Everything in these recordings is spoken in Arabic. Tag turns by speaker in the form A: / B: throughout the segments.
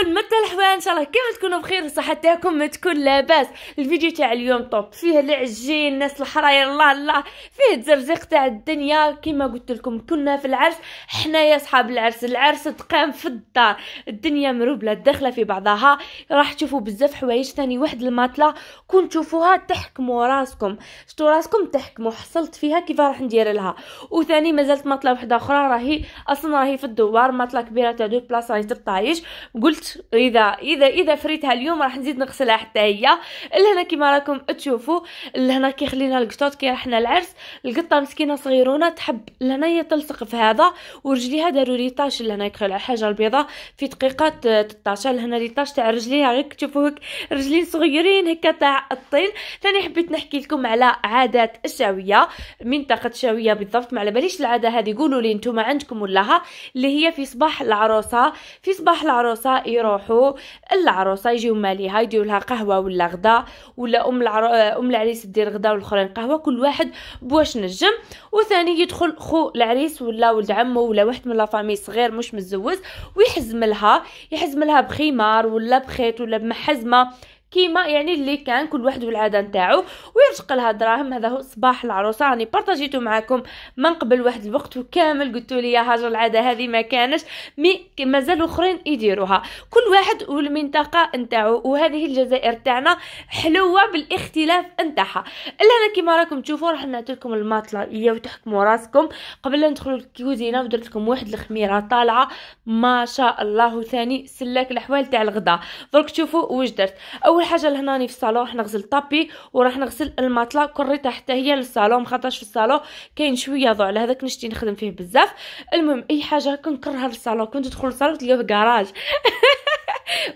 A: تكون متى الحوال ان شاء الله كيما تكونوا بخير وصحتكم ما تكون لاباس الفيديو تاع اليوم طوب فيه العجين الناس الحراير الله الله فيه الزرزيق تاع الدنيا كيما قلت لكم كنا في العرس حنايا صحاب العرس العرس تقام في الدار الدنيا مروبله داخله في بعضها راح تشوفوا بزاف حوايج ثاني واحد الماطله كون تشوفوها تحكموا راسكم شتو راسكم تحكموا حصلت فيها كيف راح ندير لها وثاني مازالت ماطله واحده اخرى راهي اصلا راهي في الدوار ماطله كبيره تاع دو بلاصه راهي قلت اذا اذا اذا فريتها اليوم راح نزيد نغسلها حتى هي لهنا كيما راكم تشوفوا لهنا كي خلينا القطوط كي رحنا العرس القطه مسكينه صغيرونه تحب لهنا هي تلصق في هذا ورجليها داروا طاش لهنا يدخل على الحاجه البيضاء في دقيقات تطاشر لهنا طاش تاع رجليها غير تشوفوا هيك رجلين صغيرين هكا تاع الطين ثاني حبيت نحكي لكم على عادات الشاويه منطقه الشاويه بالضبط ما على باليش العاده هذه قولوا لي نتوما عندكم ولاها اللي هي في صباح العروسه في صباح العروسه يروحوا العروسه يجيو ماليها يديروا لها قهوه ولا غدا ولا ام العرو... ام العريس دير غدا والاخرين قهوه كل واحد بواش نجم وثاني يدخل خو العريس ولا ولد عمه ولا واحد من لافامي صغير مش متزوج ويحزم لها يحزم لها بخمار ولا بخيط ولا بمحزمه كيما يعني اللي كان كل واحد والعاده نتاعو ويرزق لها دراهم هذا هو صباح العروسه راني بارطاجيتو معاكم من قبل واحد الوقت وكامل قلتوا لي هاجر العاده هذه ما كانش مي مازالوا اخرين يديروها كل واحد والمنطقه نتاعو وهذه الجزائر تاعنا حلوه بالاختلاف نتاعها الا انا كيما راكم تشوفوا راح نعطي لكم الماطله هي وتحكموا راسكم قبل أن ندخلوا الكوزينه ودرت لكم واحد الخميره طالعه ما شاء الله ثاني سلاك الاحوال تاع الغداء درك تشوفوا واش درت اول حاجه لهناني في الصالون راح نغسل طابي وراح نغسل الماطله كريتها حتى هي للصالون خاطرش في الصالون كاين شويه ضوء على هذاك نشتي نخدم فيه بزاف المهم اي حاجه كنكرها للصالون كنت ندخل للصالون تلقاه كراج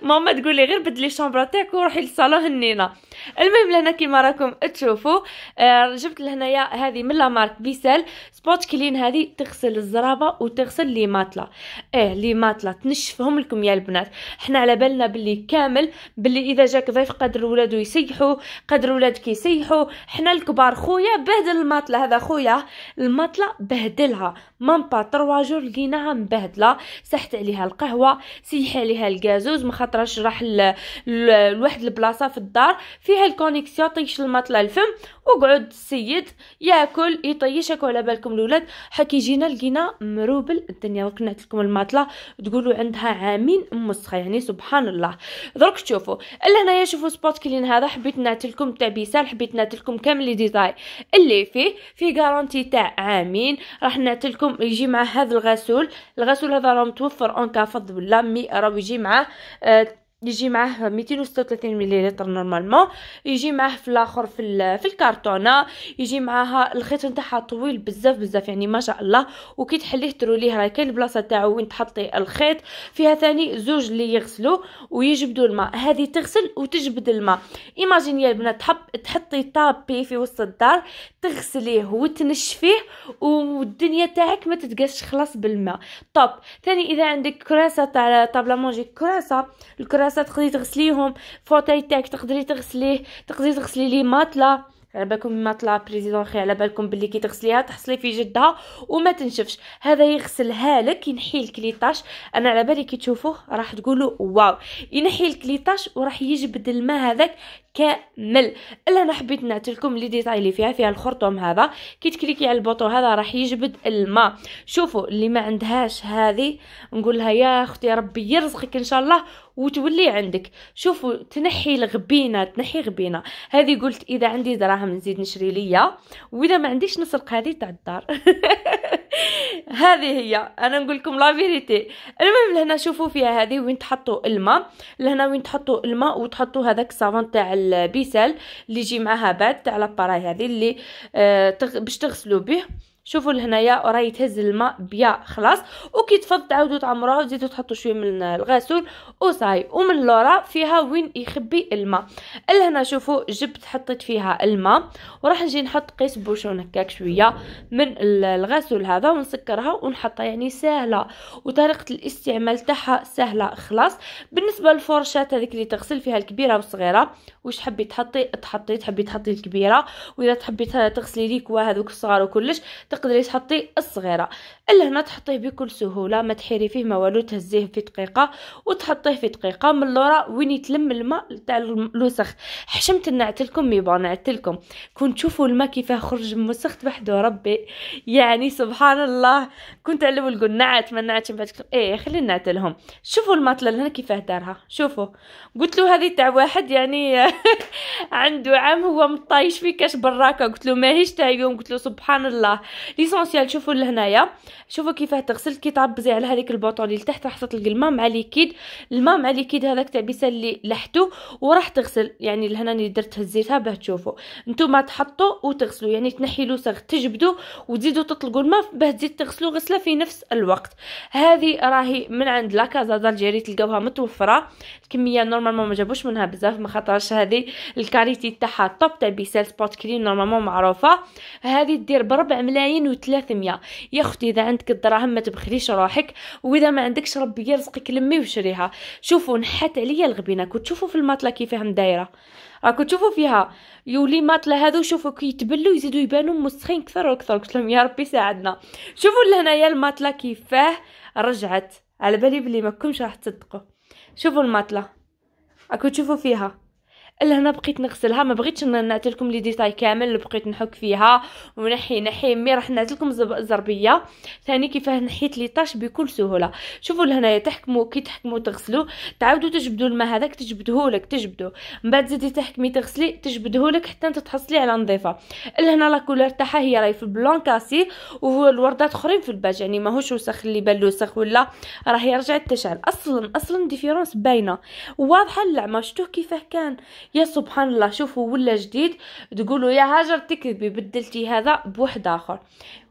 A: ماما تقول لي غير بدلي الشومبرا تاعك وروحي للصالون هنينا المهم لهنا كيما راكم تشوفوا آه، جبت لهنايا هذه من لا مارك بيسال سبوت كلين هذه تغسل الزرابه وتغسل لي ماتلا ايه لي ماتلا تنشفهم لكم يا البنات حنا على بالنا باللي كامل باللي اذا جاك ضيف قدر ولادو يسيحوا قدر ولادك يسيحوا حنا الكبار خويا بهدل الماطله هذا خويا الماطله بهدلها با تروا جور لقيناها مبهدله سحت عليها القهوه سيح عليها الغازوز ما خاطرش راح لواحد البلاصه في الدار في فيها الكونيكسيون طيش الماطله الفم وقعد السيد ياكل يطيش هكا على بالكم الاولاد حكي جينا لقينا مروبل الدنيا وكنت لكم الماطله تقولوا عندها عامين مسخه يعني سبحان الله درك تشوفوا اللي هنايا شوفوا سبوت كلين هذا حبيت نعطيلكم تاع بيسال حبيت نعطيلكم كامل لي ديزاي اللي فيه فيه غارونتي تاع عامين راح نعطيلكم يجي مع هذا الغسول الغسول هذا راه متوفر اون كافض ولا مي راه يجي معاه آه يجي معاه 236 مليلتر نورمالمون يجي معاه في الاخر في في الكرتونه يجي معاها الخيط نتاعها طويل بزاف بزاف يعني ما شاء الله وكي تحليه تروليه راه كاين البلاصه تاعو وين تحطي الخيط فيها ثاني زوج اللي يغسلوا ويجبدوا الماء هذه تغسل وتجبد الماء ايماجين يا البنات تحب تحطي طابي في وسط الدار تغسليه وتنشفيه والدنيا تاعك ما تتقاش خلاص بالماء طب ثاني اذا عندك كراسه تاع طابله مونجي كراسه الكراسه الكراسه تقدري تغسليهم فوتاي تاعك تقدري تغسليه تقدري تغسلي ليه ماطله على بالكم ما بريزيدون خي على بالكم بلي كي تغسليها تحصلي في جدها وما تنشفش هذا يغسلها لك ينحي الكليطاش انا على بالي كي تشوفوه راح تقولوا واو ينحي الكليطاش وراح يجبد الماء هذاك كامل الا انا حبيت نعطيكم لي ديتاي اللي فيها فيها الخرطوم هذا كي تكليكي على البوطو هذا راح يجبد الماء شوفوا اللي ما عندهاش هذه نقول لها يا اختي ربي يرزقك ان شاء الله وتولي عندك شوفوا تنحي الغبينه تنحي غبينه هذه قلت اذا عندي دراهم نزيد نشري ليا واذا ما عنديش نسرق هذه تاع الدار هذه هي انا نقول لكم لا فيريتي المهم لهنا شوفوا فيها هذه وين تحطوا الماء لهنا وين تحطوا الماء وتحطوا هذاك الصابون تاع البيسال اللي يجي معاها بعد تاع لاباراي هذه اللي آه باش تغسلوا به شوفوا لهنايا راه يتهز الماء بيا خلاص وكي تفض تعاودوا تعمروها وتزيدوا تحطوا شويه من الغسول وصاي ومن لورا فيها وين يخبي الماء لهنا شوفوا جبت حطيت فيها الماء وراح نجي نحط قيس بوشون هكاك شويه من الغسول هذا ونسكرها ونحطها يعني سهله وطريقه الاستعمال تاعها سهله خلاص بالنسبه للفرشات هذيك اللي تغسل فيها الكبيره والصغيره واش حبي تحطي تحطي تحبي تحطي الكبيره واذا تحبي تغسلي ليكوا وهذوك الصغار وكلش تقدري تحطي الصغيره الا هنا تحطيه بكل سهوله ما تحيري فيه ما والو تهزيه في دقيقه وتحطيه في دقيقه من اللورا وين يتلم الماء تاع الوسخ حشمت نعتلكم مي بون نعتلكم كون تشوفوا الماء كيفاه خرج مسخت بحدو ربي يعني سبحان الله كنت على الاول نقول نعت ما نعتش بعد ايه خلينا نعتلهم شوفوا الماطله لهنا كيفاه دارها شوفوا قلت له هذه تاع واحد يعني عنده عام هو مطايش في كاش براكه قلت له ماهيش تاع يوم قلت له سبحان الله ليسونسيال شوفوا لهنايا شوفوا كيفاه تغسل كي تعبزي على هذيك البوطون اللي لتحت راح تطلق الماء مع ليكيد الماء مع ليكيد هذاك تاع بيسا اللي لحتو وراح تغسل يعني لهنا اللي درت هزيتها باه تشوفوا نتوما تحطوا وتغسلوا يعني تنحي لوسغ تجبدوا وتزيدوا تطلقوا الماء باه تزيد تغسلوا غسله في نفس الوقت هذه راهي من عند لاكازا دالجيري تلقاوها متوفره الكميه نورمالمون ما جابوش منها بزاف ما خاطرش هذه الكاليتي تاعها طوب تاع بيسال سبوت كلين نورمالمون معروفه هذه دير بربع ملايين 2300 يا اختي اذا عندك الدراهم ما تبخليش روحك واذا ما عندكش ربي يرزقك لمي وشريها شوفوا نحات عليا الغبينه كتشوفوا في الماطله كيفاه دايره راكو تشوفوا فيها يولي ماطله هادو شوفوا يتبلوا يزيدوا يبانوا مسخين كثر وكثر قلت لهم يا ربي ساعدنا شوفوا لهنايا الماطله كيفاه رجعت على بالي بلي ما كنتش راح تصدقوا شوفوا الماطله راكو تشوفوا فيها هنا بقيت نغسلها ما بغيتش نعطي لكم لي ديتاي كامل بقيت نحك فيها ونحي نحي مي راح نعطي لكم الزربيه ثاني كيفاه نحيت لي طاش بكل سهوله شوفوا لهنايا تحكموا كي تحكموا تغسلوا تعاودوا تجبدوا الماء هذاك تجبدوه لك تجبدوه من بعد زيدي تحكمي تغسلي تجبدوه لك حتى انت تحصلي على نظيفه الهنا لا كولور تاعها هي راهي في البلون كاسي وهو الوردات اخرين في الباج يعني ماهوش وسخ اللي بان وسخ ولا راهي رجعت تشعل اصلا اصلا ديفيرونس باينه واضحه اللعمه شفتوه كيفاه كان يا سبحان الله شوفوا ولا جديد تقولوا يا هاجر تكذبي بدلتي هذا بواحد اخر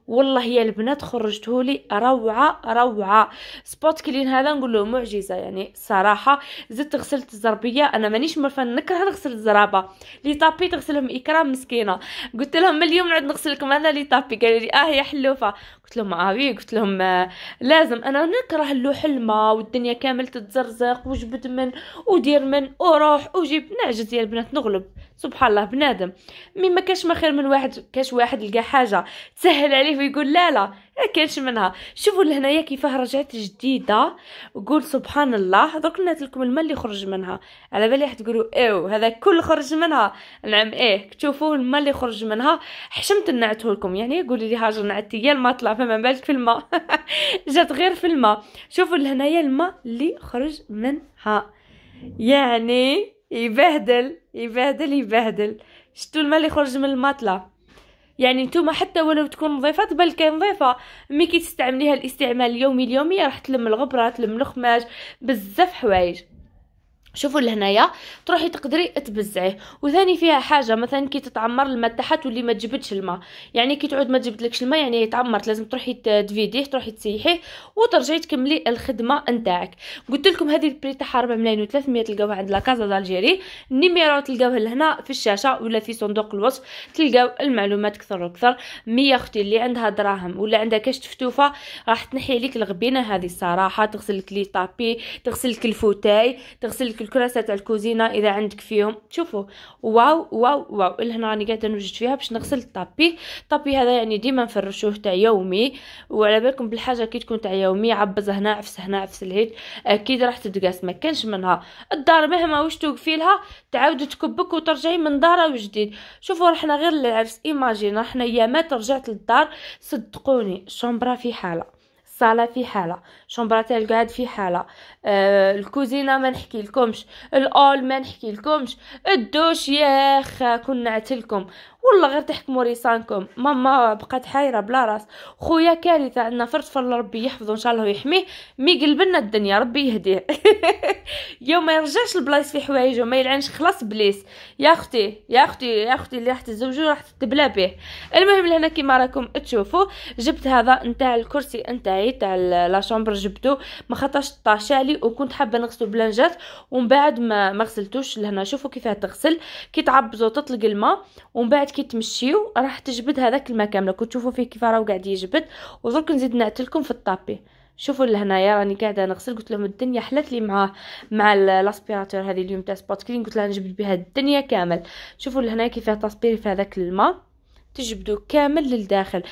A: والله يا البنات خرجته لي روعه روعه سبوت كلين هذا نقول له معجزه يعني صراحه زدت غسلت الزربيه انا مانيش مرفان نكره نغسل الزرابه لي طابي تغسلهم اكرام مسكينه قلت لهم من اليوم نعود نغسل لكم انا لي طابي قالوا لي اه يا حلوفه قلت لهم اه وي إيه، قلت لهم آه لازم انا نكره اللوح الماء والدنيا كامل تتزرزق وجبد من ودير من وروح وجيب نعجز يا البنات نغلب سبحان الله بنادم مي ما كاش ما خير من واحد كاش واحد لقى حاجه تسهل عليه عليه ويقول لا لا ما كانش منها شوفوا لهنايا كيفاه رجعت جديده وقول سبحان الله درك نات لكم الماء اللي خرج منها على بالي راح تقولوا ايو هذا كل خرج منها نعم ايه تشوفوا الماء اللي خرج منها حشمت نعته لكم يعني قولي لي هاجر نعتي يا الماء طلع فما بالك في الماء جات غير في الماء شوفوا لهنايا الماء اللي خرج منها يعني يبهدل يبهدل يبهدل شتو الماء اللي خرج من الماطله يعني نتوما حتى ولو تكون نظيفه تبان نظيفه مي كي تستعمليها الاستعمال اليومي اليومي راح تلم الغبره تلم الخماج بزاف حوايج شوفوا لهنايا تروحي تقدري تبزعيه وثاني فيها حاجه مثلا كي تتعمر الماء تاعها تولي ما تجبدش الماء يعني كي تعود ما تجبدلكش الماء يعني تعمرت لازم تروحي تفيديه تروحي تسيحيه وترجعي تكملي الخدمه نتاعك قلت لكم هذه البري تاعها 4 ملايين و300 تلقاوها عند لاكازا دالجيري النيميرو تلقاوه لهنا في الشاشه ولا في صندوق الوصف تلقاو المعلومات اكثر واكثر مية اختي اللي عندها دراهم ولا عندها كاش تفتوفه راح تنحي لك الغبينه هذه الصراحه تغسلك لي طابي تغسلك الفوتاي تغسلك الكراسات تاع الكوزينه اذا عندك فيهم شوفوا واو واو واو لهنا راني قاعده نوجد فيها باش نغسل الطابي الطابي هذا يعني ديما نفرشوه تاع يومي وعلى بالكم بالحاجه كي تكون تاع يومي عبز هنا عفس هنا عفس الهيك اكيد راح تتقاس ما كانش منها الدار مهما واش توقفي لها تعاود تكبك وترجعي من دارها وجديد شوفوا رحنا غير للعرس ايماجين رحنا يامات رجعت للدار صدقوني الشومبرا في حاله الصاله في حاله شومبرا تاع القعد في حاله آه الكوزينه ما نحكي لكمش الاول ما نحكي لكمش الدوش ياخ كنا عتلكم والله غير تحكموا لسانكم ماما بقات حايره بلا راس خويا كارثه عندنا فرتفل ربي يحفظه ان شاء الله ويحميه مي قلبنا الدنيا ربي يهديه يوم ما يرجعش البلايص في حوايجه ما يلعنش خلاص بليس يا اختي يا اختي يا اختي اللي راح تتزوجوا راح تتبلى به المهم لهنا كيما راكم تشوفوا جبت هذا نتاع الكرسي نتاعي تاع لا شومبر جبته ما طاش علي وكنت حابه نغسلو بلانجات ومن بعد ما ما غسلتوش لهنا شوفوا كيفاه تغسل كي تعبزو تطلق الماء ومن بعد كي تمشيو راح تجبد هذاك الماء كامله تشوفوا فيه كيف راه قاعد يجبد ودرك نزيد نعتلكم في الطابي شوفوا لهنايا راني قاعده نغسل قلت لهم الدنيا حلات لي مع مع لاسبيراتور هذه اليوم تاع سبوت كلين قلت لها نجبد بها الدنيا كامل شوفوا لهنايا كيفاه تصبيري في هذاك الماء تجبدو كامل للداخل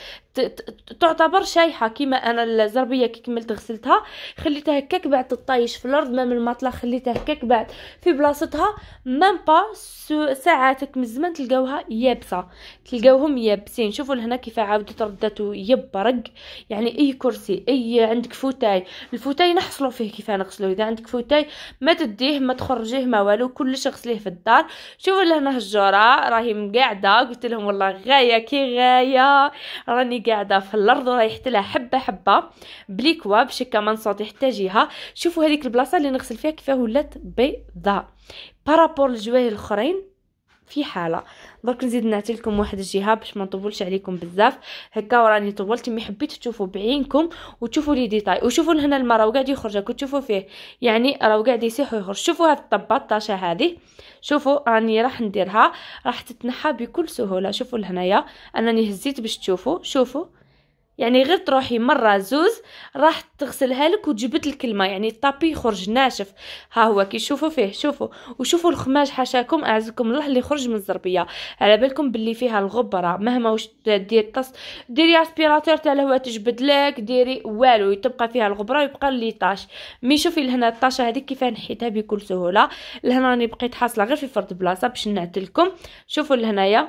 A: تعتبر شايحه كيما انا الزربيه كي كملت غسلتها خليتها هكاك بعد تطايش في الارض مام المطلة خليتها هكاك بعد في بلاصتها مام با ساعاتك من الزمن تلقاوها يابسه تلقاوهم يابسين شوفوا لهنا كيف عاودت ردت يبرق يعني اي كرسي اي عندك فوتاي الفوتاي نحصلوا فيه كيف نغسلو اذا عندك فوتاي ما تديه ما تخرجيه ما والو كلش غسليه في الدار شوفوا لهنا هالجوره راهي مقعده قلت لهم والله غايه كي غايه راني قاعده في الارض ورايح لها حبه حبه بليكوا كمان صوت يحتاجيها شوفوا هذيك البلاصه اللي نغسل فيها كيفاه ولات بيضاء بارابور للجواهر الاخرين في حاله درك نزيد نعطي لكم واحد الجهه باش ما نطولش عليكم بزاف هكا وراني طولت مي حبيت تشوفوا بعينكم وتشوفوا لي ديتاي وشوفوا لهنا الماء راه قاعد يخرج راكم تشوفوا فيه يعني راه قاعد يسيح ويخرج شوفوا هاد الطباطه هذه شوفوا راني راح نديرها راح تتنحى بكل سهوله شوفوا لهنايا انني هزيت باش تشوفوا شوفوا يعني غير تروحي مرة زوز راح تغسلها لك وجبت الماء يعني الطابي يخرج ناشف ها هو كي شوفوا فيه شوفوا وشوفوا الخماج حاشاكم اعزكم الله اللي خرج من الزربية على بالكم باللي فيها الغبرة مهما واش دير تص ديري اسبيراتور تاع الهواء تجبد لك ديري والو تبقى فيها الغبرة ويبقى لي طاش مي شوفي لهنا الطاشة هذيك كيفاه نحيتها بكل سهولة لهنا راني بقيت حاصلة غير في فرد بلاصة باش نعتلكم شوفوا لهنايا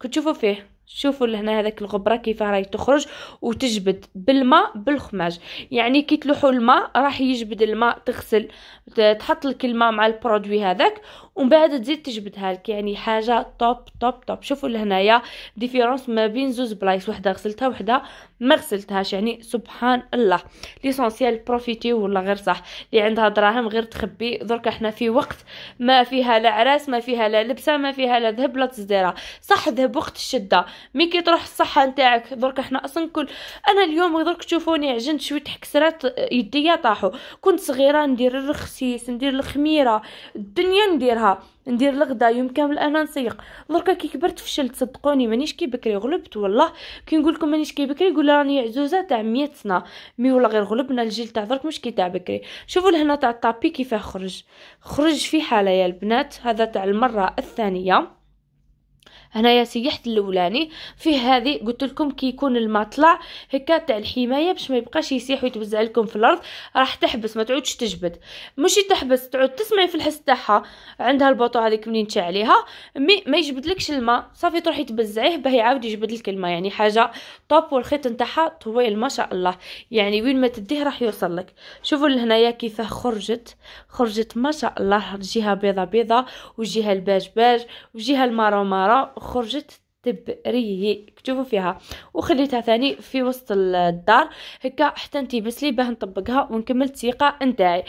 A: كتشوفوا فيه شوفوا لهنا هذاك الغبره كيف راهي تخرج وتجبد بالماء بالخماج يعني كي تلوحوا الماء راح يجبد الماء تغسل تحط لك الماء مع البرودوي هذاك ومن بعد تزيد تجبدها لك يعني حاجه توب توب توب شوفوا لهنايا ديفيرونس ما بين زوز بلايص وحده غسلتها وحده ما غسلتهاش يعني سبحان الله ليسونسيال بروفيتي ولا غير صح اللي عندها دراهم غير تخبي درك احنا في وقت ما فيها لا عراس ما فيها لا لبسه ما فيها لا ذهب لا تصديره صح ذهب وقت الشده مي كي تروح الصحه نتاعك درك احنا اصلا كل انا اليوم درك تشوفوني عجنت شويه حكسرات يديا طاحوا كنت صغيره ندير الرخسيس ندير الخميره الدنيا نديرها ندير الغدا يوم كامل انا نسيق دركا كي كبرت فشلت صدقوني مانيش كي بكري غلبت والله كي نقول لكم مانيش كي بكري يقول راني عزوزه تاع 100 سنه مي والله غير غلبنا الجيل تاع درك مش كي تاع بكري شوفوا لهنا تاع الطابي كيفاه خرج خرج في حاله يا البنات هذا تاع المره الثانيه هنايا سيحت الاولاني فيه هذه قلت لكم كي يكون المطلع طلع هكا تاع الحمايه باش ما يبقاش يسيح ويتوزع لكم في الارض راح تحبس ما تعودش تجبد مشي تحبس تعود تسمعي في الحس تاعها عندها البوطو هذيك منين تشعليها مي ما يجبدلكش الماء صافي تروحي تبزعيه باه يعاود يجبد لك الماء يعني حاجه طوب والخيط نتاعها طويل ما شاء الله يعني وين ما تديه راح يوصل لك شوفوا لهنايا كيفاه خرجت خرجت ما شاء الله جهه بيضه بيضه وجهه الباج باج وجهه المارا مارو خرجت كتبوا فيها وخليتها ثاني في وسط الدار هكا حتى نتيبس لي باه نطبقها ونكمل التيقه نتاعي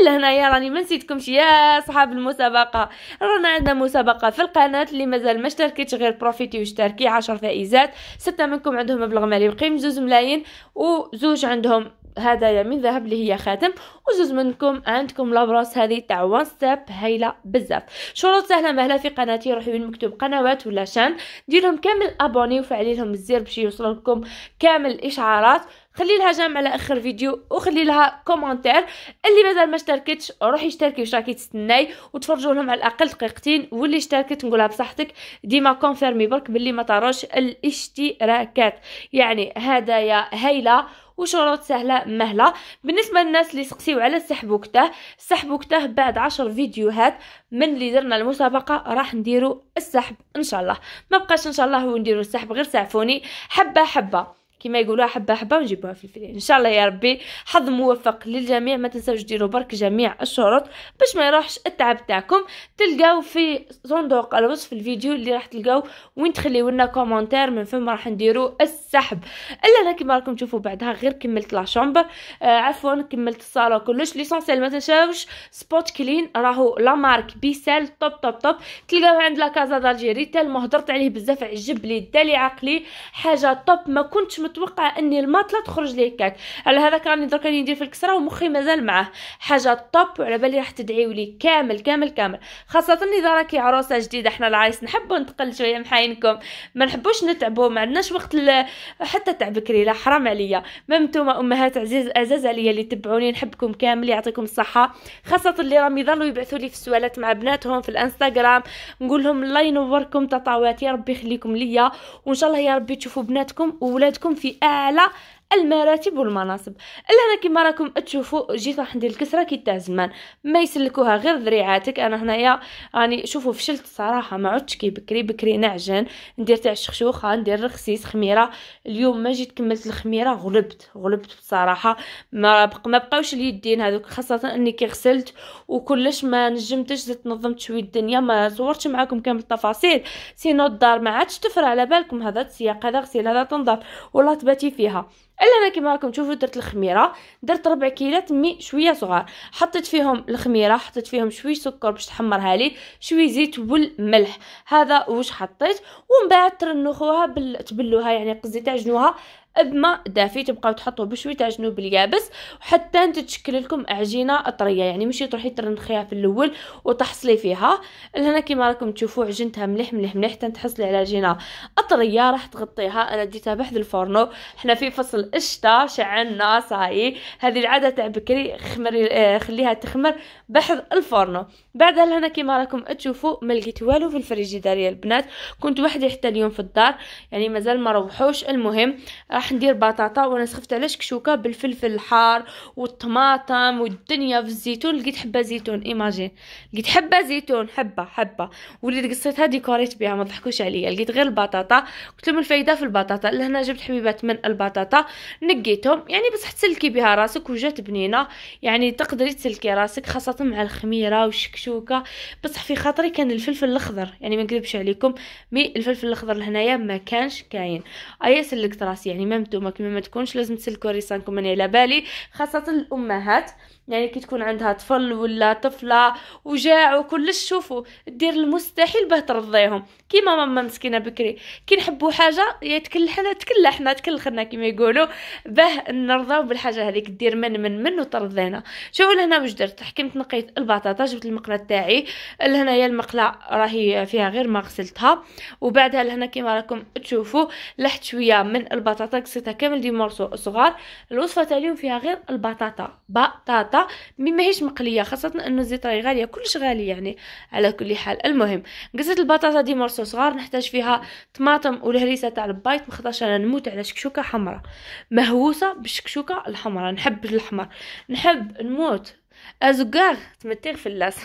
A: الا هنايا راني ما نسيتكمش يا صحاب المسابقه رانا عندنا مسابقه في القناه اللي مازال ما اشتركتش غير بروفيتي واشتركي عشر فائزات سته منكم عندهم مبلغ مالي بقيم زوج ملايين وزوج عندهم هدايا من ذهب اللي هي خاتم وجوز منكم عندكم لابراس هذه تاع وان ستيب هايله بزاف شروط سهله مهله في قناتي روحوا مكتوب قنوات ولا شان ديرهم كامل ابوني وفعلي لهم الزر باش يوصلكم كامل الاشعارات خلي لها جام على اخر فيديو وخلي لها كومنتير اللي مازال ما اشتركتش روحي اشتركي واش راكي تستناي وتفرجوا لهم على الاقل دقيقتين واللي اشتركت نقولها بصحتك ديما كونفيرمي برك باللي ما طاروش الاشتراكات يعني هدايا هايله وشروط سهله مهله بالنسبه للناس اللي سقسيو على السحب وكته السحب وكته بعد عشر فيديوهات من اللي درنا المسابقه راح نديرو السحب ان شاء الله ما بقاش ان شاء الله ونديرو السحب غير سعفوني حبه حبه كما يقولوها حبه حبه ونجيبوها في الفيديو ان شاء الله يا ربي حظ موفق للجميع ما تنساوش ديروا برك جميع الشروط باش ما يروحش التعب تاعكم تلقاو في صندوق الوصف الفيديو اللي راح تلقاو وين تخليو لنا كومونتير من فين راح نديرو السحب الا انا كما راكم تشوفوا بعدها غير كملت لا شومبر آه عفوا كملت الصاله كلش ليسونسيال ما تنساوش سبوت كلين راهو لا مارك بيسال توب توب توب تلقاوه عند لا كازا دالجيري تال هضرت عليه بزاف عجب لي دالي عقلي حاجه توب ما كنتش تتوقع اني الماطله تخرج لي كاك على هذاك راني درك راني ندير في الكسره ومخي مازال معاه حاجه طوب وعلى بالي راح تدعيو لي كامل كامل كامل خاصه اذا راكي عروسه جديده احنا العايس نحبوا نتقل شويه محاينكم ما نحبوش نتعبوا ما عندناش وقت ل... حتى تاع بكري لا حرام عليا ميم نتوما امهات عزيز عزاز عليا اللي تبعوني نحبكم كامل يعطيكم الصحه خاصه اللي راهم يظلوا يبعثوا لي في السؤالات مع بناتهم في الانستغرام نقول لهم الله ينوركم تطاوات يا ربي يخليكم ليا وان شاء الله يا ربي تشوفوا بناتكم وولادكم Fiela المراتب والمناصب لهنا كما راكم تشوفوا جيت راح ندير الكسره كي تاع زمان ما يسلكوها غير ذريعاتك انا هنايا راني يعني شوفوا فشلت صراحه ما عدتش كي بكري بكري نعجن ندير تاع الشخشوخه ندير رخسيس خميره اليوم ما جيت كملت الخميره غلبت غلبت بصراحه ما بقى ما بقاوش اليدين هذوك خاصه اني كي غسلت وكلش ما نجمتش زدت نظمت شويه الدنيا ما صورتش معاكم كامل التفاصيل سينو الدار ما عادش تفرع على بالكم هذا السياق هذا غسيل هذا تنظف ولا تباتي فيها الا انا كما راكم تشوفوا درت الخميره درت ربع كيلات مي شويه صغار حطيت فيهم الخميره حطيت فيهم شويه سكر باش تحمرها لي شويه زيت والملح هذا واش حطيت ومن بعد ترنخوها بال... تبلوها يعني قصدي تعجنوها بماء دافي تبقاو تحطوه بشوي جنوب اليابس وحتى تتشكل لكم عجينه طريه يعني ماشي تروحي ترنخيها في الاول وتحصلي فيها لهنا كيما راكم تشوفوا عجنتها مليح مليح مليح حتى تحصلي على عجينه طريه راح تغطيها انا ديتها بحذ الفرن حنا في فصل الشتاء شعلنا صاي هذه العاده تاع بكري خمري آه، خليها تخمر بحذ الفرن بعدها لهنا كيما راكم تشوفوا ما لقيت والو في الفريجيدار يا البنات كنت وحدي حتى اليوم في الدار يعني مازال ما روحوش المهم راح راح ندير بطاطا وانا سخفت على شكشوكه بالفلفل الحار والطماطم والدنيا في الزيتون لقيت حبه زيتون ايماجين لقيت حبه زيتون حبه حبه وليت قصيتها ديكوريت بها ما ضحكوش عليا لقيت غير البطاطا قلت لهم الفايده في البطاطا لهنا جبت حبيبات من البطاطا نقيتهم يعني بصح تسلكي بها راسك وجات بنينه يعني تقدري تسلكي راسك خاصه مع الخميره والشكشوكه بصح في خاطري كان الفلفل الاخضر يعني ما نكذبش عليكم مي الفلفل الاخضر لهنايا ما كانش كاين ايا سلكت راسي يعني كمامتو ما كمامتكونش لازم تسلكوا ريسانكم من على بالي خاصه الامهات يعني كي تكون عندها طفل ولا طفله وجاع وكلش شوفوا دير المستحيل باه ترضيهم كيما ماما مسكينه بكري كي نحبوا حاجه يا تكلحنا تكلحنا تكلخنا كيما يقولوا باه نرضاو بالحاجه هذيك دير من من من وترضينا شوفوا لهنا واش درت حكمت نقيت البطاطا جبت المقله تاعي لهنايا المقله راهي فيها غير ما غسلتها وبعدها لهنا كيما راكم تشوفوا لحت شويه من البطاطا قصيتها كامل دي مورسو صغار الوصفه تاع اليوم فيها غير البطاطا بطاطا بطاطا مي ماهيش مقليه خاصه انه الزيت راهي غاليه كلش غالي يعني على كل حال المهم قصت البطاطا دي مرسو صغار نحتاج فيها طماطم والهريسه تاع البايت مخضرش انا نموت على شكشوكه حمراء مهووسه بالشكشوكه الحمراء نحب الاحمر نحب نموت ازقاغ تمتيغ في اللاس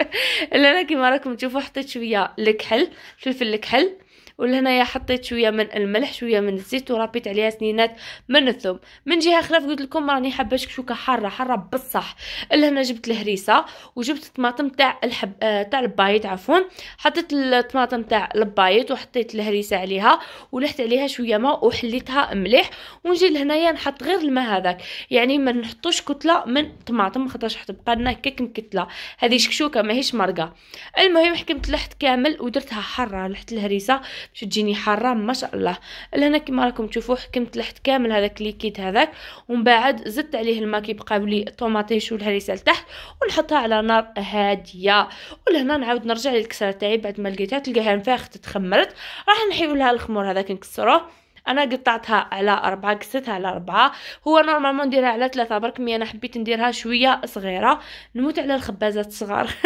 A: انا كيما راكم تشوفوا حطيت شويه الكحل فلفل الكحل ولهنايا حطيت شويه من الملح شويه من الزيت وربيت عليها سنينات من الثوم من جهه خلاف قلت لكم راني حابه شكشوكه حاره حاره بصح لهنا جبت الهريسه وجبت الطماطم تاع الحب آه، تاع البايط عفوا حطيت الطماطم تاع البايط وحطيت الهريسه عليها ولحت عليها شويه ماء وحليتها مليح ونجي لهنايا نحط غير الماء هذاك يعني ما نحطوش كتله من طماطم خاطرش حتبقى لنا كيك مكتله هذه شكشوكه ماهيش مرقه المهم حكمت لحت كامل ودرتها حاره لحت الهريسه باش تجيني حاره ما شاء الله لهنا كما راكم تشوفوا حكمت لحت كامل هذاك ليكيد هذاك ومن بعد زدت عليه الماء كيبقى لي طوماطيش والهريسه لتحت ونحطها على نار هاديه ولهنا نعاود نرجع للكسره تاعي بعد ما لقيتها تلقاها نفاخت تخمرت راح نحيو لها الخمور هذاك نكسروه انا قطعتها على أربعة قصتها على أربعة هو نورمالمون نديرها على ثلاثة برك مي انا حبيت نديرها شويه صغيره نموت على الخبازات الصغار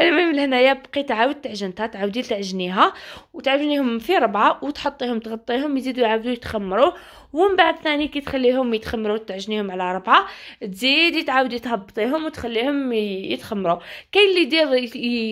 A: المهم لهنايا بقيت عاود تعجنتها تعاودي تعجنيها وتعجنيهم في ربعه وتحطيهم تغطيهم يزيدوا يعاودوا يتخمروا ومن بعد ثاني كي تخليهم يتخمروا تعجنيهم على ربعه تزيدي تعاودي تهبطيهم وتخليهم يتخمروا كاين اللي يدير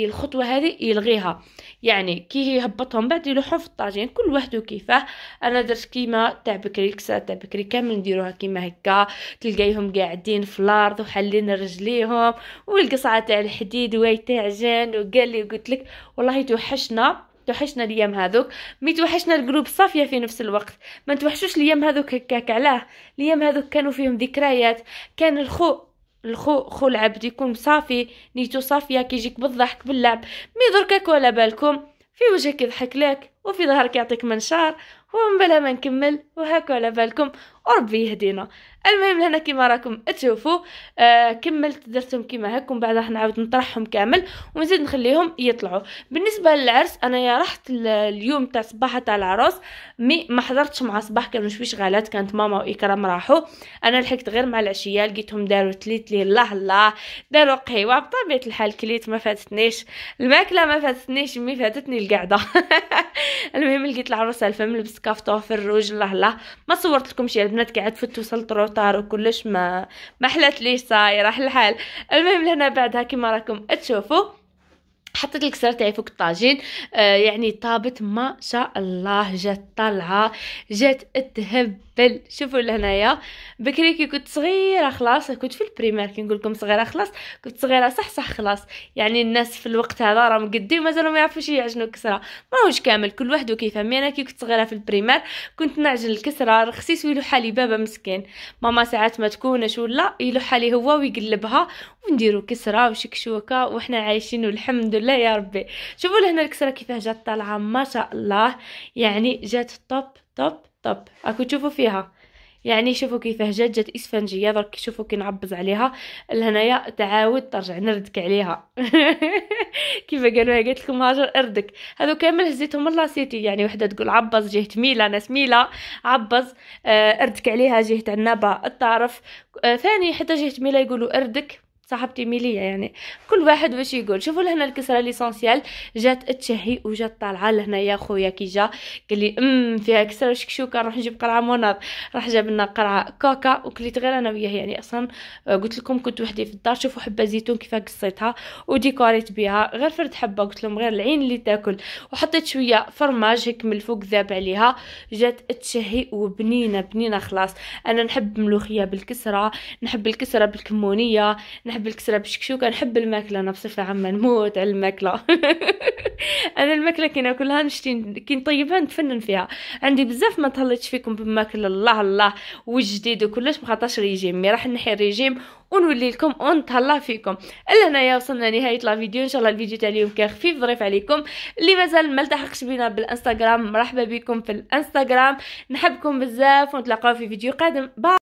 A: الخطوه هذه يلغيها يعني كي يهبطهم بعد يلوحوا في الطاجين كل واحد كيفاه انا درت كيما تاع بكري كسا تاع بكري كامل نديروها كيما هكا تلقايهم قاعدين في الارض وحلين رجليهم والقصعه تاع الحديد تاع جان وقال لي قلت لك والله توحشنا توحشنا الايام هذوك مي توحشنا الجروب صافيه في نفس الوقت ما توحشوش الايام هذوك هكاك علاه الايام هذوك كانوا فيهم ذكريات كان الخو الخو خو العبد يكون صافي نيتو صافيه كيجيك بالضحك باللعب مي دركا على بالكم في وجهك يضحك لك وفي ظهرك يعطيك منشار ومن بلا ما نكمل وهاكو على بالكم وربي يهدينا المهم لهنا كيما راكم تشوفوا آه كملت درتهم كيما هاكم راح نعاود نطرحهم كامل ونزيد نخليهم يطلعوا بالنسبه للعرس انايا رحت اليوم تاع صباح تاع العروس مي ما حضرتش مع صباح كانوا شويه شغالات كانت ماما واكرام راحوا انا لحقت غير مع العشيه لقيتهم داروا تليت لي الله الله داروا قهيوه بطبيعه الحال كليت ما فاتتنيش الماكله ما فاتتنيش مي فاتتني القعده المهم لقيت العروسه الفم لبس كافتو في الروج الله الله ما صورت لكم شي البنات قعدت في توصل روتار وكلش ما ما حلات ليش صايره الحال المهم لهنا بعدها كما راكم تشوفوا حطيت الكسر تاعي فوق الطاجين آه يعني طابت ما شاء الله جات طالعه جات تهب بل شوفوا لهنايا بكري كي كنت صغيره خلاص كنت في البريمير كي نقول لكم صغيره خلاص كنت صغيره صح صح خلاص يعني الناس في الوقت هذا راهم قدي ومازالوا ما يعرفوش يعجنوا الكسره ماهوش كامل كل واحد مي انا كي كنت صغيره في البريمير كنت نعجن الكسره رخصي سويلو حالي بابا مسكين ماما ساعات ما تكونش ولا يلو حالي هو ويقلبها ونديرو كسره وشكشوكه وحنا عايشين والحمد لله يا ربي شوفوا لهنا الكسره كيفاه جات طالعه ما شاء الله يعني جات توب توب طب اكو تشوفوا فيها يعني شوفوا كيفاه جات اسفنجية درك شوفوا كي نعبز عليها الهنايا تعاود ترجع نردك عليها كيف قالوها قالت لكم هاجر اردك هذو كامل هزيتهم من لاسيتي يعني وحده تقول عبز جهه ميلا ناس ميلا عبز آه، اردك عليها جهه عنابه الطرف آه، ثاني حتى جهه ميلا يقولوا اردك صاحبتي ميليا يعني كل واحد واش يقول شوفوا لهنا الكسره ليسونسيال جات تشهي وجات طالعه لهنا يا خويا كي جا قال لي ام فيها كسره وشكشوكه نروح نجيب قرعه مناض راح جاب لنا قرعه كوكا وكليت غير انا وياه يعني اصلا آه، قلت لكم كنت وحدي في الدار شوفوا حبه زيتون كيف قصيتها وديكوريت بها غير فرد حبه قلت لهم غير العين اللي تاكل وحطيت شويه فرماج هيك من الفوق ذاب عليها جات تشهي وبنينه بنينه خلاص انا نحب ملوخيه بالكسره نحب الكسره بالكمونيه نحب نحب الكسرة بالشكشوكة نحب الماكلة أنا بصفة عامة نموت على الماكلة أنا الماكلة كي ناكلها نشتي كي نطيبها نتفنن فيها عندي بزاف ما تهلتش فيكم بالماكلة الله الله والجديد وكلش مخاطرش ريجيم مي راح نحي الريجيم ونولي لكم ونتهلا فيكم الا هنايا وصلنا نهايه لا فيديو ان شاء الله الفيديو تاع اليوم كان خفيف ظريف عليكم اللي مازال ما التحقش بينا بالانستغرام مرحبا بكم في الانستغرام نحبكم بزاف ونتلاقاو في فيديو قادم باي